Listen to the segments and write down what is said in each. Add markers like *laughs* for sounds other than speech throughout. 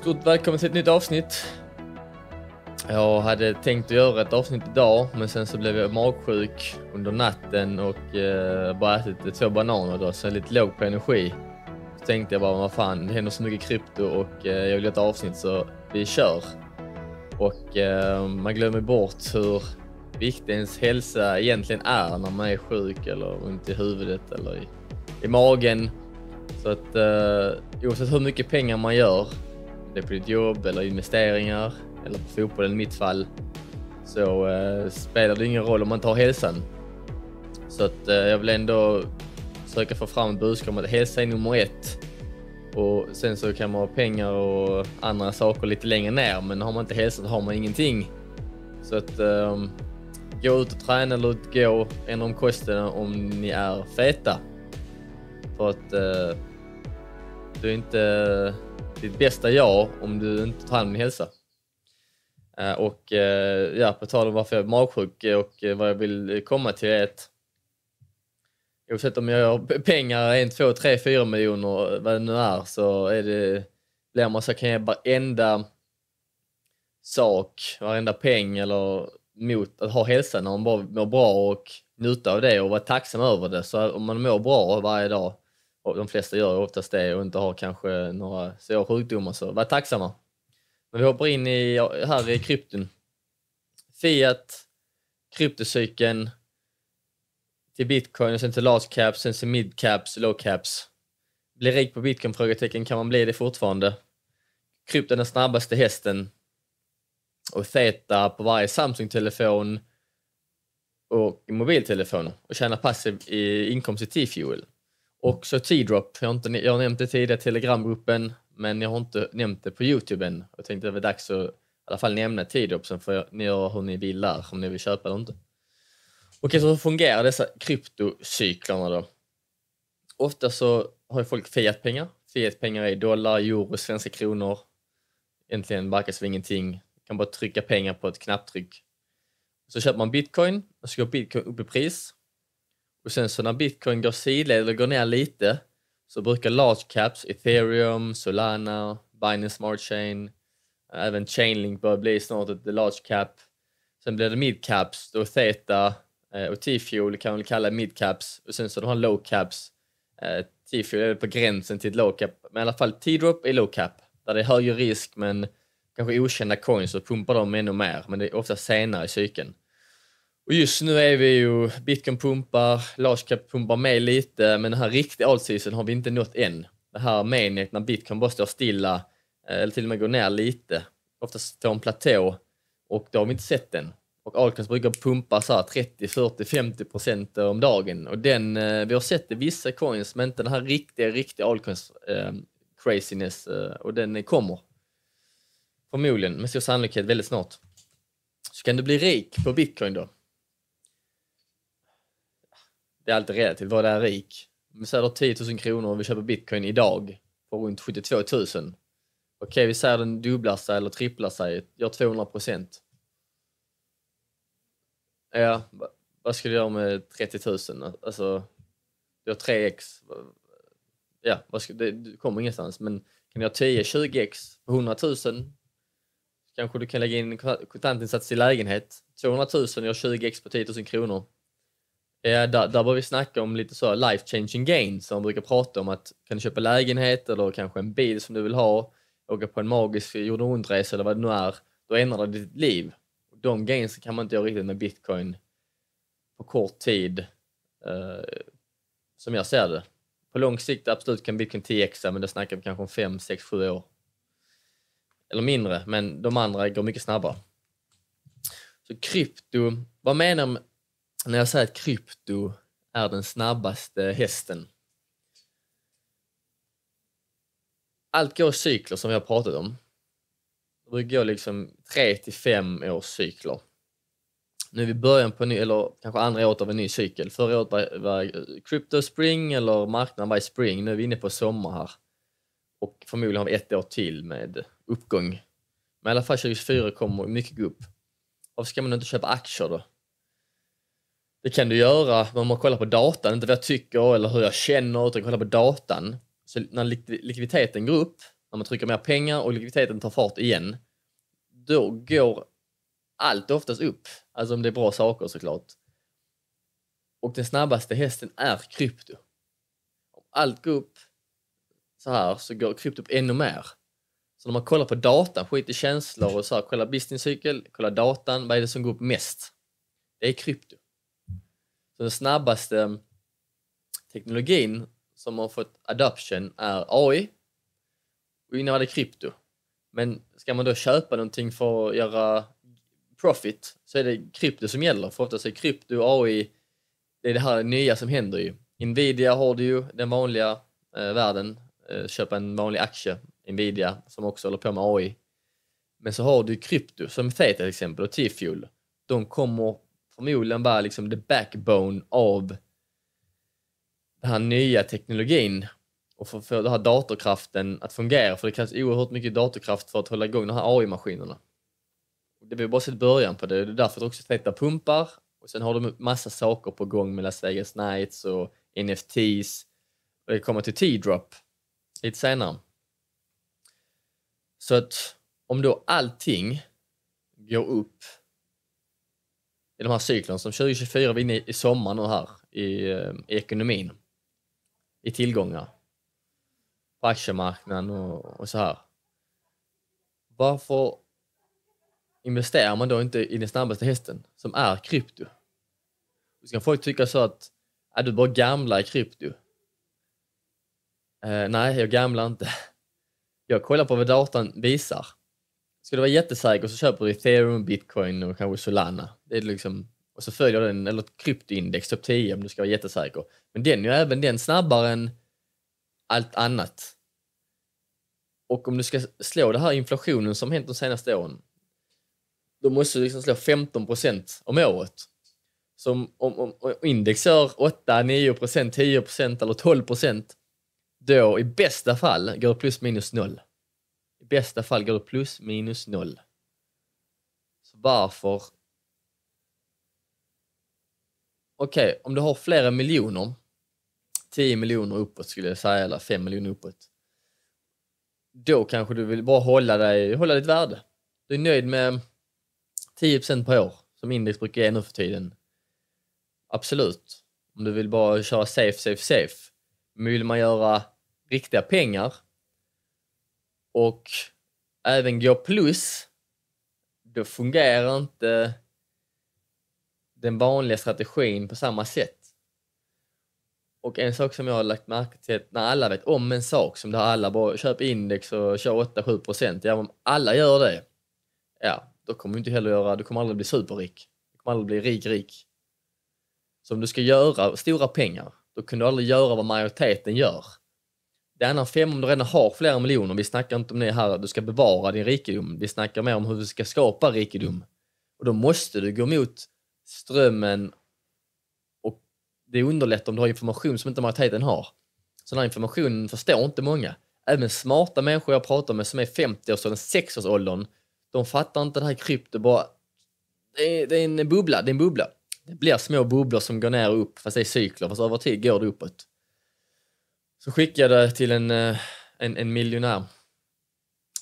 Stort välkommen till ett nytt avsnitt. Jag hade tänkt att göra ett avsnitt idag, men sen så blev jag magsjuk under natten och eh, bara ätit två bananer då, så jag är lite låg på energi. Så tänkte jag bara, vad fan, det händer så mycket krypto och eh, jag vill göra ett avsnitt så vi kör. Och eh, man glömmer bort hur viktig ens hälsa egentligen är när man är sjuk eller ont i huvudet eller i, i magen. Så att eh, oavsett hur mycket pengar man gör det är på ditt jobb eller investeringar eller på fotbollen i mitt fall, så eh, spelar det ingen roll om man inte har hälsan. Så att eh, jag vill ändå försöka få fram ett budskap om att hälsa är nummer ett. Och sen så kan man ha pengar och andra saker lite längre ner, men har man inte hälsa har man ingenting. Så att eh, gå ut och träna eller gå, ändra om kosten om ni är feta. För att eh, du är inte ditt bästa jag om du inte tar hand om din hälsa. Eh, och eh, ja, på tal om varför jag är magsjuk och eh, vad jag vill komma till är att oavsett om jag har pengar, en, två, tre, fyra miljoner, vad det nu är, så är det, blir man så kan jag varenda sak, varenda peng eller mot att ha hälsa när man bara mår bra och njuta av det och vara tacksam över det. Så om man mår bra varje dag och de flesta gör oftast det och inte har kanske några svåra sjukdomar, så var tacksamma. Men vi hoppar in i, här i krypton. Fiat, kryptocykeln, till bitcoin och sen till large caps, sen till mid caps, low caps. Bli rik på bitcoin? Frågetecken. Kan man bli det fortfarande? Krypton den snabbaste hästen och Theta på varje Samsung-telefon och mobiltelefon och tjäna passiv inkomst i T-fuel. Och så T-drop. Jag har, jag har nämnt det tidigare i telegramgruppen, men jag har inte nämnt det på Youtube än. Jag tänkte att det var dags att i alla fall nämna T-drop, sen får ni göra hur ni vill där, om ni vill köpa eller inte. Okej, så hur fungerar dessa kryptocyklerna då? Ofta så har ju folk fiat-pengar, fiat-pengar är dollar, euro, svenska kronor. Egentligen verkas som ingenting. Man kan bara trycka pengar på ett knapptryck. Så köper man bitcoin och så går bitcoin upp i pris och sen så när bitcoin går sidled eller går ner lite så brukar large caps, ethereum, Solana, Binance Smart Chain, även Chainlink börjar bli snart ett large cap. Sen blir det mid caps, då Theta eh, och T-fuel kan man kalla mid caps och sen så de har low caps. Eh, T-fuel är på gränsen till ett low cap, men i alla fall T-drop är low cap där det är högre risk men kanske okända coins så pumpar de ännu mer men det är ofta senare i cykeln. Och just nu är vi ju, Bitcoin pumpar, large cap pumpar med lite, men den här riktiga all har vi inte nått än. Det här maniac när Bitcoin bara står stilla, eh, eller till och med går ner lite, oftast på en platå, och det har vi inte sett än. Och altcoins brukar pumpa så 30, 40, 50 procent om dagen. Och den, eh, vi har sett det i vissa coins, men inte den här riktiga, riktiga altcoins eh, craziness. Eh, och den kommer. Förmodligen, med stor sannolikhet väldigt snart. Så kan du bli rik på bitcoin då det är alltid relativt, vad är rik? Om vi säger 10 000 kronor och vi köper bitcoin idag på runt 72 000. Okej, okay, vi säger den dubblar sig eller tripplar sig, gör 200 procent. Ja, vad ska du göra med 30 000? Alltså, du har 3x. Ja, vad ska, det, du kommer ingenstans. Men kan du ha 10-20x på 100 000 kanske du kan lägga in kontantinsats i lägenhet. 200 000 gör 20x på 10 000 kronor. Ja, där, där var vi snacka om lite så life changing gains som man brukar prata om att kan du köpa lägenhet eller kanske en bil som du vill ha, åka på en magisk jorden runt-resa eller vad det nu är, då ändrar det ditt liv. De gains kan man inte göra riktigt med bitcoin på kort tid, eh, som jag ser det. På lång sikt absolut kan bitcoin 10x, men det snackar vi kanske om 5, 6, 7 år. Eller mindre, men de andra går mycket snabbare. Så krypto, vad menar när jag säger att krypto är den snabbaste hästen. Allt går i cykler som vi har pratat om. Det går liksom 3 till 5 års cykler. Nu är vi i början på ny, eller kanske andra året av en ny cykel. Förra året var, var crypto spring eller marknaden var spring. Nu är vi inne på sommar här. Och förmodligen har vi ett år till med uppgång. Men i alla fall 2024 kommer mycket gå upp. Varför ska man inte köpa aktier då? Det kan du göra, men om man kollar på datan, inte vad jag tycker eller hur jag känner, utan kolla på datan. Så när likviditeten går upp, när man trycker mer pengar och likviditeten tar fart igen, då går allt oftast upp. Alltså om det är bra saker såklart. Och den snabbaste hästen är krypto. Om allt går upp så här så går krypto upp ännu mer. Så när man kollar på datan, skit i känslor och så här, kolla businesscykel, kolla datan, vad är det som går upp mest? Det är krypto den snabbaste teknologin som har fått adoption är AI och innan var det krypto. Men ska man då köpa någonting för att göra profit så är det krypto som gäller. För oftast är krypto och AI det är det här nya som händer ju. Nvidia har du ju, den vanliga eh, världen, eh, köpa en vanlig aktie, Nvidia, som också håller på med AI. Men så har du krypto som Theta till exempel och T-Fuel. De kommer förmodligen bara liksom the backbone av den här nya teknologin och för, för den här datorkraften att fungera. För det krävs oerhört mycket datorkraft för att hålla igång de här AI-maskinerna. Det blir bara sett början på det. Det är därför också Theta pumpar och sen har de massa saker på gång med Las Vegas Nights och NFTs och det kommer till T-drop lite senare. Så att om då allting går upp i de här cyklerna som 2024 vi är inne i sommaren nu här i, eh, i ekonomin, i tillgångar, på aktiemarknaden och, och så här. Varför investerar man då inte i den snabbaste hästen som är krypto? Och så kan folk tycka så att är du bara gamla i krypto? Eh, nej, jag gamlar inte. Jag kollar på vad datan visar. Ska du vara jättesäker så köper du ethereum, bitcoin och kanske solana. Det är liksom, och så följer den, eller kryptoindex topp 10 om du ska vara jättesäker. Men den är ju även den snabbare än allt annat. Och om du ska slå den här inflationen som hänt de senaste åren, då måste du liksom slå 15 om året. Så om, om, om index gör 8, 9 10 eller 12 då i bästa fall går plus minus noll bästa fall går det plus minus noll. Så varför? Okej, okay, om du har flera miljoner, 10 miljoner uppåt skulle jag säga, eller 5 miljoner uppåt. Då kanske du vill bara hålla, dig, hålla ditt värde. Du är nöjd med 10 per år, som index brukar ge nu för tiden. Absolut, om du vill bara köra safe, safe, safe. Men vill man göra riktiga pengar och även går plus, då fungerar inte den vanliga strategin på samma sätt. Och en sak som jag har lagt märke till, att när alla vet om en sak, som det här alla bara köp index och kör 8-7 ja om alla gör det, ja då kommer du inte heller göra, du kommer aldrig bli superrik. Du kommer aldrig bli rik-rik. Så om du ska göra stora pengar, då kan du aldrig göra vad majoriteten gör. Det handlar om fem om du redan har flera miljoner. Vi snackar inte om det här att du ska bevara din rikedom. Vi snackar mer om hur du ska skapa rikedom. Och då måste du gå mot strömmen och det underlättar om du har information som inte majoriteten har. Så den här informationen förstår inte många. Även smarta människor jag pratar med som är 50-årsåldern, 6 årsåldern de fattar inte det här krypto bara. Det är, det är en bubbla, det är en bubbla. Det blir små bubblor som går ner och upp, fast det är cykler, fast över tid går det uppåt. Så skickade jag det till en, eh, en, en miljonär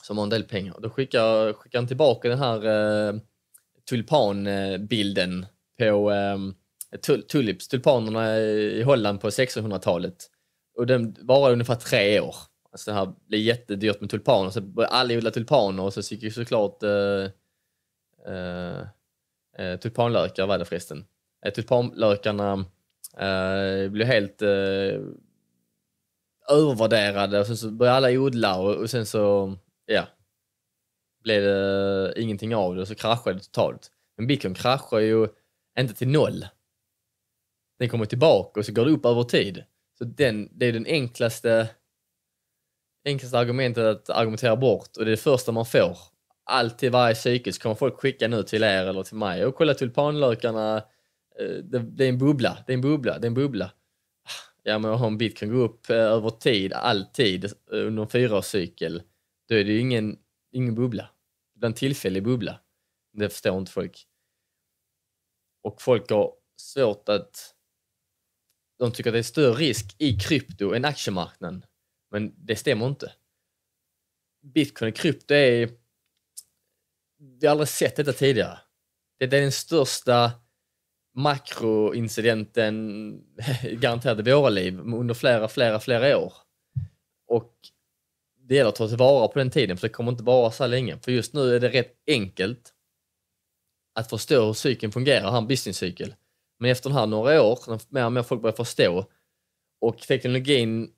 som har en del pengar. Då skickar han tillbaka den här eh, tulpanbilden på eh, tulips, tulpanerna i Holland på 1600-talet. Och den varade ungefär tre år. Alltså det här blev jättedyrt med tulpaner. Så började alla odla tulpaner och så fick ju såklart eh, eh, eh tulpanlökar var det förresten. Eh, tulpanlökarna eh, blev helt eh, övervärderade och sen så började alla odla och, och sen så, ja, blev det ingenting av det och så kraschade det totalt. Men bitcoin kraschar ju inte till noll. Den kommer tillbaka och så går det upp över tid. Så den, det är den enklaste, enklaste argumentet att argumentera bort och det är det första man får. Alltid varje cykel så kommer folk skicka nu till er eller till mig och kolla tulpanlökarna, eh, det, det är en bubbla, det är en bubbla, det är en bubbla ja, men om bitcoin går upp eh, över tid, alltid, eh, under en fyraårscykel, då är det ju ingen, ingen bubbla. Det är en tillfällig bubbla. Det förstår inte folk. Och folk har svårt att... De tycker att det är större risk i krypto än aktiemarknaden. Men det stämmer inte. Bitcoin och krypto är... Vi har aldrig sett detta tidigare. Det är den största makroincidenten *laughs* garanterat i våra liv under flera, flera, flera år. Och det gäller att ta tillvara på den tiden, för det kommer inte vara så här länge. För just nu är det rätt enkelt att förstå hur cykeln fungerar, han businesscykel. Men efter de här några år, när mer och mer folk börjar förstå och teknologin,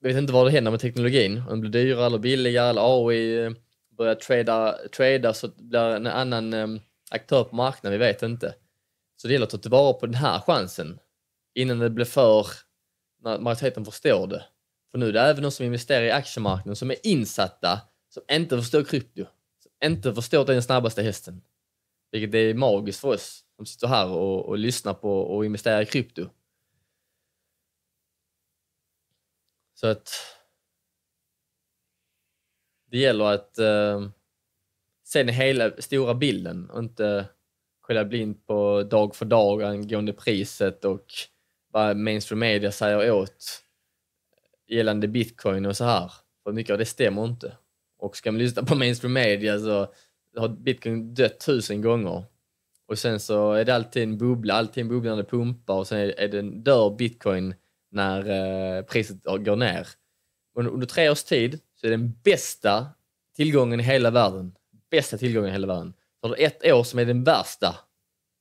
jag vet inte vad det händer med teknologin, om den blir dyrare eller billigare eller AI eh, börjar trada, trada så blir en annan eh, aktör på marknaden, vi vet inte. Så det gäller att ta tillvara på den här chansen innan det blir för, när majoriteten förstår det. För nu är det även de som investerar i aktiemarknaden som är insatta, som inte förstår krypto, som inte förstår att det är den snabbaste hästen. Vilket är magiskt för oss som sitter här och, och lyssnar på och investerar i krypto. Så att det gäller att eh, se den hela stora bilden och inte kolla blint på dag för dag angående priset och vad mainstream media säger åt gällande bitcoin och så här. För mycket av det stämmer inte. Och ska man lyssna på mainstream media så har bitcoin dött tusen gånger. Och sen så är det alltid en bubbla, alltid en bubblande pumpa och sen är det, dör bitcoin när eh, priset går ner. Under, under tre års tid så är det den bästa tillgången i hela världen. Bästa tillgången i hela världen. Så har du ett år som är den värsta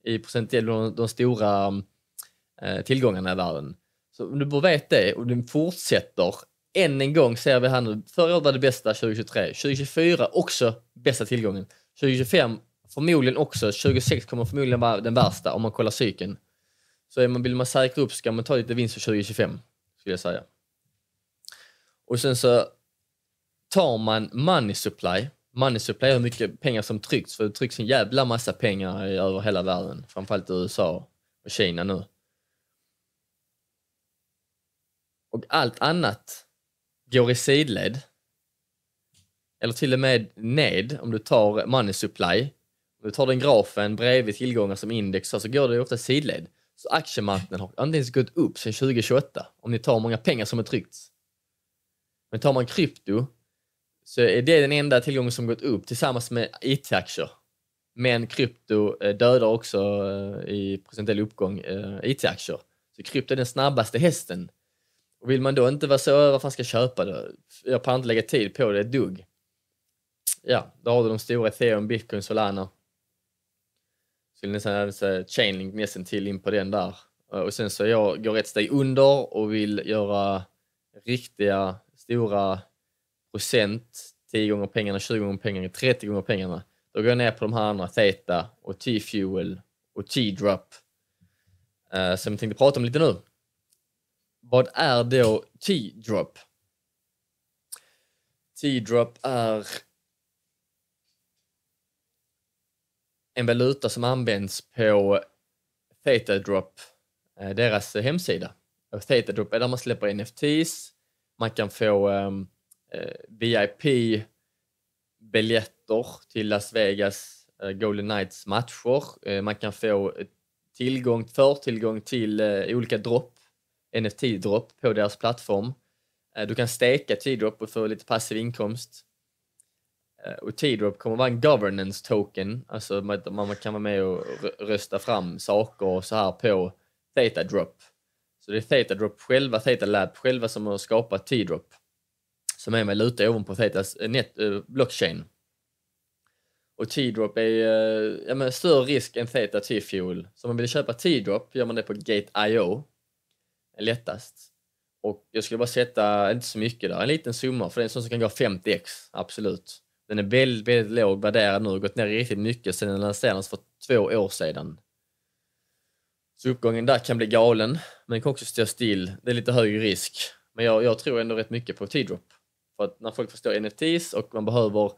i procentuellt de, de stora eh, tillgångarna i världen. Så om du bara vet det och du fortsätter, än en gång ser vi här nu, förra året var det bästa 2023, 2024 också bästa tillgången, 2025 förmodligen också, 2026 kommer förmodligen vara den värsta om man kollar cykeln. Så är man, vill man säkra upp ska man ta lite vinst för 2025, skulle jag säga. Och sen så tar man money supply money supply, hur mycket pengar som trycks. För det trycks en jävla massa pengar över hela världen. Framförallt i USA och Kina nu. Och allt annat går i sidled. Eller till och med ned om du tar money supply. Om du tar den grafen bredvid tillgångar som index så går det ofta sidled. Så aktiemarknaden har inte ens gått upp sedan 2028 om ni tar hur många pengar som har tryckts. Men tar man krypto så är det den enda tillgången som gått upp tillsammans med IT-aktier. Men krypto eh, dödar också eh, i procentuell uppgång eh, IT-aktier. Så krypto är den snabbaste hästen. Och vill man då inte vara så, vad fan ska jag köpa då? Jag kan inte lägga tid på det ett dugg. Ja, då har du de stora ethereum, bitcoin, solana. Skulle nästan säga chainlink nästan till in på den där. Och sen så jag går ett steg under och vill göra riktiga stora procent, 10 gånger pengarna, 20 gånger pengarna, 30 gånger pengarna. Då går jag ner på de här andra, Theta och T-Fuel och T-Drop, eh, som jag tänkte prata om lite nu. Vad är då T-Drop? T-Drop är en valuta som används på Theta-Drop, eh, deras hemsida. Theta-Drop är där man släpper NFTs, man kan få um, Eh, VIP-biljetter till Las Vegas eh, Golden Knights matcher. Eh, man kan få tillgång, förtillgång till olika dropp, NFT-dropp på deras plattform. du kan steka T-drop och få lite passiv inkomst. Och T-drop kommer vara en governance token, alltså man, kan vara med och rösta fram saker och så här på Theta Drop. Så det är Theta Drop själva, Theta Lab själva som har skapat T-drop som är med luta ovanpå Thetas alltså, net, eh, blockchain. Och T-drop är eh, ja, men större risk än Theta T-fuel. Så om man vill köpa T-drop gör man det på Gate.io. Lättast. Och jag skulle bara sätta, inte så mycket där, en liten summa för det är en sån som kan gå 50x, absolut. Den är väldigt, väldigt låg värderad nu, gått ner riktigt mycket sedan den lanserades för två år sedan. Så uppgången där kan bli galen, men den kan också stå still. Det är lite högre risk. Men jag, jag tror ändå rätt mycket på T-drop. För att när folk förstår NFTs och man behöver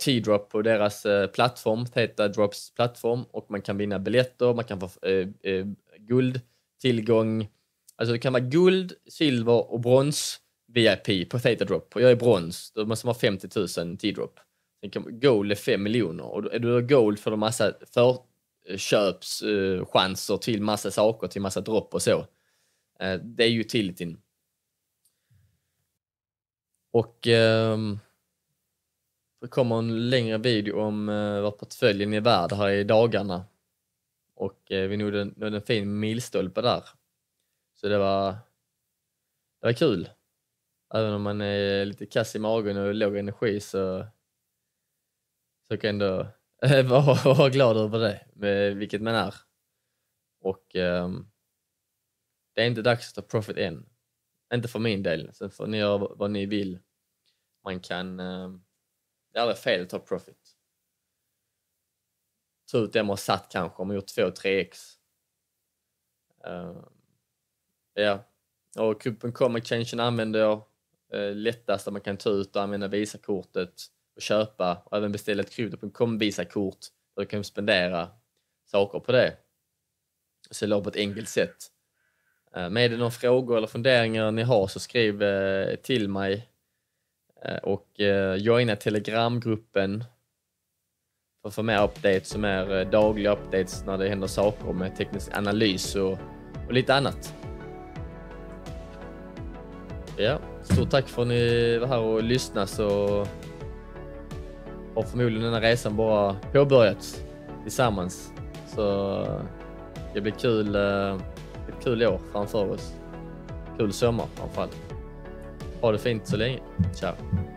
T-drop på deras eh, plattform, Theta Drops plattform och man kan vinna biljetter, man kan få eh, eh, guld, tillgång, alltså det kan vara guld, silver och brons VIP på Theta Drop. Och jag är brons, då måste man ha 50 000 T-drop. gold är 5 miljoner och är du gold får du massa förköpschanser eh, till massa saker, till massa dropp och så. Eh, det är ju utilityn. Och eh, det kommer en längre video om eh, vad portföljen är värd här i dagarna. Och eh, vi nådde, nådde en fin milstolpe där. Så det var, det var kul. Även om man är lite kass i magen och låg energi så, så kan jag ändå *laughs* vara, vara glad över det, med, vilket man är. Och eh, det är inte dags att ta profit än. Inte för min del. Sen får ni göra vad ni vill. Man kan... Eh, det är aldrig fel att ta profit. Ta ut det man satt kanske, om man gjort 2-3x. Eh, ja, och Coupon.com exchangen använder jag eh, lättast där man kan ta ut och använda Visakortet och köpa och även beställa ett Crypto.com Visakort där du kan spendera saker på det. Så det på ett enkelt sätt. Eh, men är det några frågor eller funderingar ni har så skriv eh, till mig eh, och joina telegramgruppen för att få mer updates som är dagliga updates när det händer saker med teknisk analys och, och lite annat. Ja, stort tack för att ni var här och lyssnade så har förmodligen den här resan bara påbörjats tillsammans. Så det blir kul kul år framför oss. Kul sommar framförallt. Ha det fint så länge. Ciao!